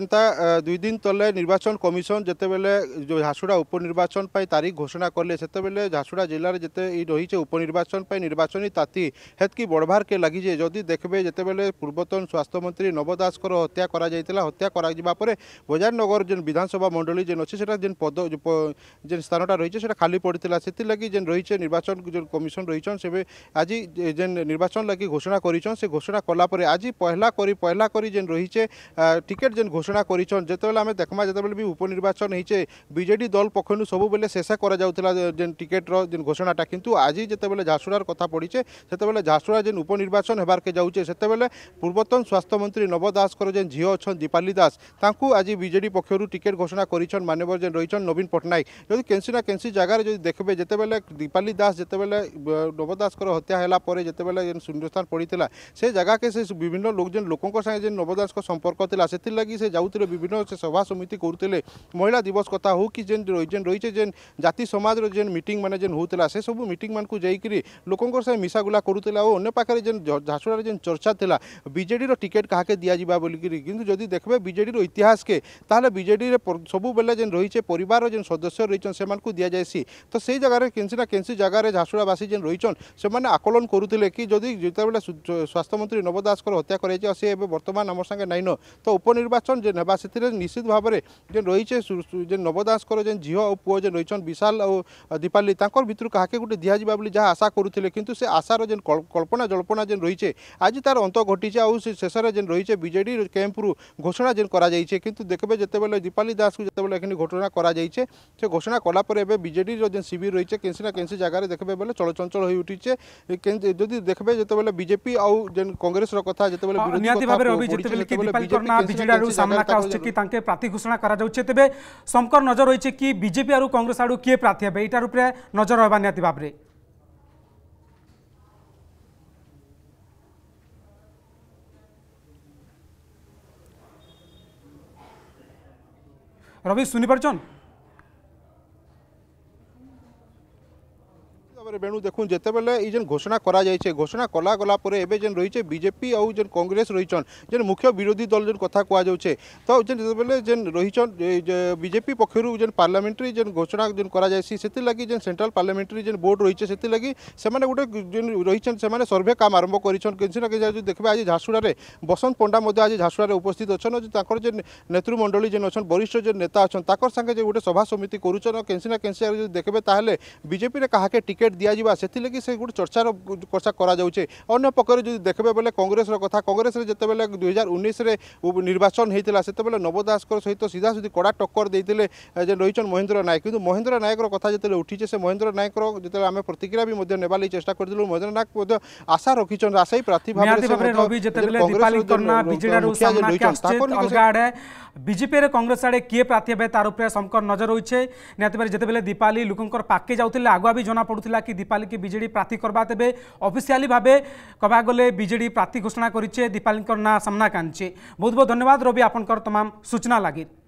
ଏନ୍ତା ଦୁଇ ଦିନ ତଳେ ନିର୍ବାଚନ କମିଶନ ଯେତେବେଳେ ଝାରସୁଗୁଡ଼ା ଉପନିର୍ବାଚନ ପାଇଁ ତାରିଖ ଘୋଷଣା କଲେ ସେତେବେଳେ ଝାରସୁଗୁଡ଼ା ଜିଲ୍ଲାରେ ଯେତେ ରହିଛେ ଉପନିର୍ବାଚନ ପାଇଁ ନିର୍ବାଚନୀ ତାତି ହେତ୍କି ବଡ଼ଭାରକେ ଲାଗିଛେ ଯଦି ଦେଖିବେ ଯେତେବେଳେ ପୂର୍ବତନ ସ୍ୱାସ୍ଥ୍ୟମନ୍ତ୍ରୀ ନବ ଦାସଙ୍କର ହତ୍ୟା କରାଯାଇଥିଲା ହତ୍ୟା କରାଯିବା ପରେ ବଜାରନଗର ଯେନ୍ ବିଧାନସଭା ମଣ୍ଡଳୀ ଯେନ୍ ଅଛି ସେଟା ଯେନ୍ ପଦ ଯେନ୍ ସ୍ଥାନଟା ରହିଛେ ସେଟା ଖାଲି ପଡ଼ିଥିଲା ସେଥିଲାଗି ଯେନ୍ ରହିଛେ ନିର୍ବାଚନ ଯେନ୍ କମିଶନ ରହିଛନ୍ ସେବେ ଆଜି ଯେନ୍ ନିର୍ବାଚନ ଲାଗି ଘୋଷଣା କରିଛନ୍ ସେ ଘୋଷଣା କଲା ପରେ ଆଜି ପହଲା କରି ପହଲା କରି ଯେନ୍ ରହିଛେ ଟିକେଟ୍ ଯେନ୍ ঘোষণা করছেন যেত আমি দেখমা যেত বি উপনির্বাচন হয়েছে বিজেডি দল পক্ষ সবুলে শেষা করা যাওয়া যে টিকেটর যে ঘোষণাটা কিন্তু আজ যেত ঝারসুড়ার কথা পড়ছে সেতবে ঝারসুড়া যে উপনির্বাচন হবারকে যাচ্ছে সেতবে পূর্বতন স্বাস্থ্যমন্ত্রী নব দাসর যে ঝিও অছেন দীপালি দাস তাঁকু আজ বিজেডি পক্ষর টিকেট ঘোষণা করছেন মানবর যে রয়েছেন নবীন পট্টনাক যদি কেনসি না কেনসি জায়গায় যদি দেখবে যেত দীপালী দাস যেত নব দাসর হত্যা হলা পরে যেত যে শূন্যস্থান পড়ি সে জায়গাকে সে বিভিন্ন লোক যে লোক সাথে যে নব দাস সম্পর্ক লা সে যাওয়া বিভিন্ন সে সভা সমিতি করুলে মহিলা দিবস কথা হোক কি যে যেন রয়েছে যে জাতি সমাজর যে মিটিং মানে যে হোলা সেসব মিটিং মানুষ যাইকি লোকর সাথে মিশাগুলা করুলে ও অন্য পাখে যে ঝাড়ুড়ার যে চর্চা লা বিজেডির টিকেট কাহকে দিয়া বলিকি কিন্তু যদি দেখবে বিজেডির ইতিহাসকে তাহলে বিজেডির সবুবেলে যে রয়েছে পরিবার যে সদস্য রয়েছে সে দিয়া যাইসি তো সেই জায়গায় কেনসি না কেনসি জায়গায় ঝাড়ুড়াবাসী যে রয়েছেন সে আকলন করুলে কি যদি যেতবে স্বাস্থ্যমন্ত্রী নব দাসর হত্যা করা যায় সে এবার বর্তমান আমার সঙ্গে নাইন তো উপনির্বাচন যে নেওয়া সেতিরে নিশ্চিত ভাবে যে রয়েছে যে নবদাসর যে ঝিও ও পুয় যে রয়েছেন বিশাল ও দীপালি তাঁর ভিতর কাহকে গোটে দিয়া যা বলে যা আশা করুলে কিন্তু সে আশার যে কল্পনা জল্পনা যে রয়েছে আজ তার অন্ত ঘটিছে আউ শেষে যে রয়েছে বিজেডি ক্যাম্পরু ঘোষণা যে করা যাইছে কিন্তু দেখবে যেতবে দীপালি দাসকে যেতবে এখানে ঘোষণা করা যাইছে সে ঘোষণা কলাপরে এবার বিজেডির যে শিবির রয়েছে কেনসি না কেনসি জায়গায় দেখবে বলে চলচঞ্চল হয়ে উঠিছে যদি দেখবে যেতবে বিজেপি আউ যে কংগ্রেসর কথা যেতবে বিরোধী কথা ধারণাটা আসছে কি তাঁকে প্রার্থী ঘোষণা করা যাচ্ছে তবে শঙ্কর নজর রয়েছে কি বিজেপি আর কংগ্রেস আড়ু কি প্রার্থী হবে এইটার উপরে নজর রহবা নিহতি ভাবে রবি শুনি পারছন ভাবে বেণু দেখুন যেতবে এই যে ঘোষণা করা যাইছে ঘোষণা কলা গলা পরে এবে যে রয়েছে বিজেপি আউ যে কংগ্রেস রইছন যে মুখ্য বিরোধী দল যে কথা কুয়া যাচ্ছে তো যে যেতবে যে রইছন বিজেপি পক্ষর যে পার্লামেন্টারি যে ঘোষণা যে করা যাইছে সেগে যে সেন্ট্রাল পার্লামেন্টারি যে বোর্ড রয়েছে সেগে সে গোটে যে রয়েছেন সে সর্ভে কাম আরম্ভ করেছেন কিছু না কিছু দেখবে আজ ঝারসুড়ার বসন্ত পণ্ডা আজ ঝারসুড়ার উপস্থিত অছেন যে তাঁর যে নেতৃমণ্ডলী যে অছেন বরিষ্ঠ যে নেতা অছেন তাঁর সাথে যে গোটে সভা সমিতি করুছেন কিছু না কিছু দেখবে তাহলে বিজেপি কাহাকে টিকেট টিকেট দিয়া সেগে সে গোটে চর্চার চর্চা করা যাচ্ছে অন্য পক্ষে যদি দেখবে বেলে কংগ্রেসর কথা কংগ্রেসের যেতবে দুই হাজার উনিশে নির্বাচন হয়েছিল সেতবে নব দাসর সহ সিধাসিধি কড়া টক্কর দিয়ে যে রয়েছেন মহেন্দ্র নায়ক কিন্তু মহেন্দ্র নায়কর কথা যেত উঠিছে সে মহেন্দ্র নায়কর যেত আমি প্রতিক্রিয়া বি নেবার লাগে চেষ্টা করেছিল মহেন্দ্র নায়ক আশা রাখিছেন আশাই প্রার্থী ভাবে বিজেপি কংগ্রেস আড়ে কিয়ে প্রার্থী হবে তার উপরে সমকর নজর রয়েছে নিহতি ভাবে যেতবে দীপালি লোকর পাকে যাওয়া আগুয়া বি জনা পড়ুলা কি দীপালীকে বিজেডি প্রার্থী করবা তেবে অফিসিয়ালি ভাবে কবা গলে বিজেডি প্রার্থী ঘোষণা করিছে দীপালীর না সামনা কাঞ্চে বহুত বহুত ধন্যবাদ রবি আপনার তমাম সূচনা লাগি